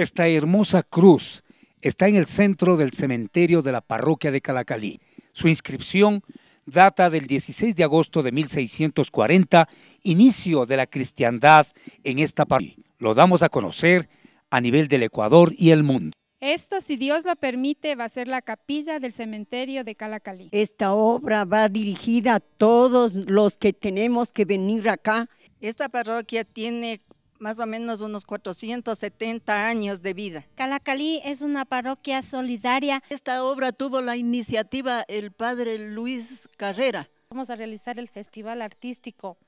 Esta hermosa cruz está en el centro del cementerio de la parroquia de Calacalí. Su inscripción data del 16 de agosto de 1640, inicio de la cristiandad en esta parroquia. Lo damos a conocer a nivel del Ecuador y el mundo. Esto, si Dios lo permite, va a ser la capilla del cementerio de Calacalí. Esta obra va dirigida a todos los que tenemos que venir acá. Esta parroquia tiene más o menos unos 470 años de vida. Calacalí es una parroquia solidaria. Esta obra tuvo la iniciativa el padre Luis Carrera. Vamos a realizar el festival artístico